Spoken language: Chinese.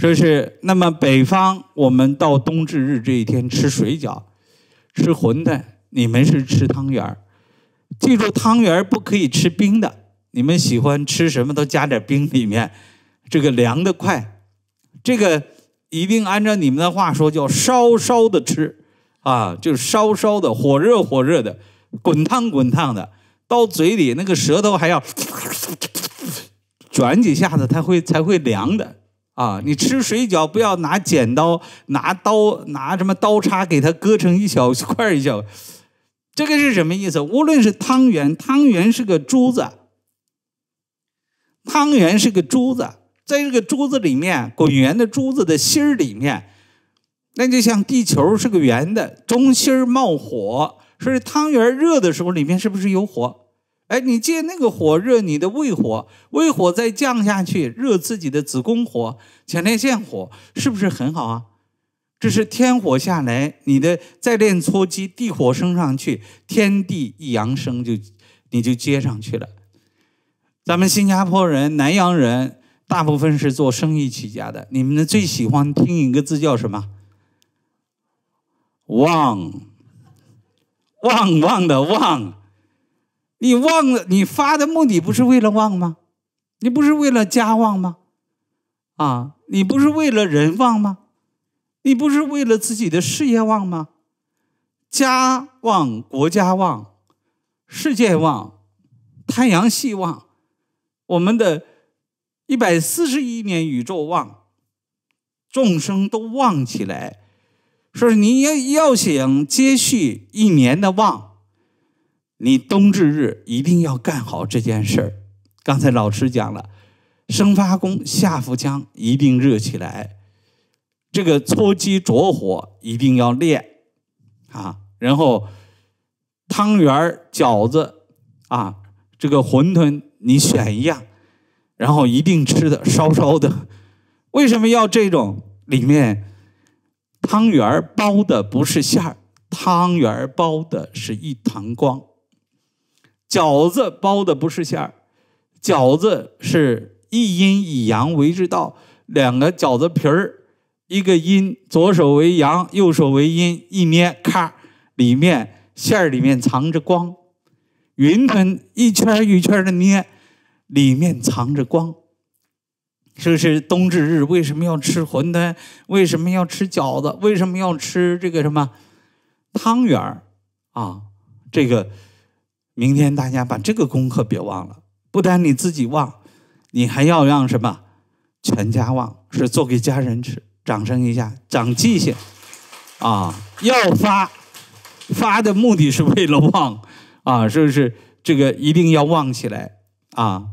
说是那么北方，我们到冬至日这一天吃水饺、吃馄饨，你们是吃汤圆儿。记住，汤圆儿不可以吃冰的。你们喜欢吃什么都加点冰里面，这个凉的快。这个一定按照你们的话说，叫稍稍的吃啊，就稍稍的，火热火热的，滚烫滚烫的，到嘴里那个舌头还要转几下子，它会才会凉的。啊，你吃水饺不要拿剪刀、拿刀、拿什么刀叉给它割成一小块一小，这个是什么意思？无论是汤圆，汤圆是个珠子，汤圆是个珠子，在这个珠子里面滚圆的珠子的心儿里面，那就像地球是个圆的，中心冒火。说是汤圆热的时候里面是不是有火？哎，你借那个火热你的胃火，胃火再降下去，热自己的子宫火、前列腺火，是不是很好啊？这是天火下来，你的再练搓肌，地火升上去，天地一阳生就，你就接上去了。咱们新加坡人、南洋人，大部分是做生意起家的，你们呢最喜欢听一个字叫什么？旺，旺旺的旺。你旺了，你发的目的不是为了旺吗？你不是为了家旺吗？啊，你不是为了人旺吗？你不是为了自己的事业旺吗？家旺，国家旺，世界旺，太阳系旺，我们的141亿年宇宙旺，众生都旺起来，说你要要想接续一年的旺。你冬至日一定要干好这件事儿。刚才老师讲了，生发功、下腹腔一定热起来，这个搓鸡着火一定要练，啊，然后汤圆儿、饺子，啊，这个馄饨你选一样，然后一定吃的烧烧的。为什么要这种？里面汤圆儿包的不是馅儿，汤圆儿包的是一团光。饺子包的不是馅儿，饺子是一阴一阳为之道，两个饺子皮儿，一个阴，左手为阳，右手为阴，一捏，咔，里面馅儿里面藏着光，云吞一圈儿一圈儿的捏，里面藏着光，说是冬至日为什么要吃馄饨，为什么要吃饺子，为什么要吃这个什么汤圆儿啊，这个。明天大家把这个功课别忘了，不但你自己忘，你还要让什么，全家忘，是做给家人吃。掌声一下，长记性，啊，要发，发的目的是为了忘啊，是不是？这个一定要忘起来，啊。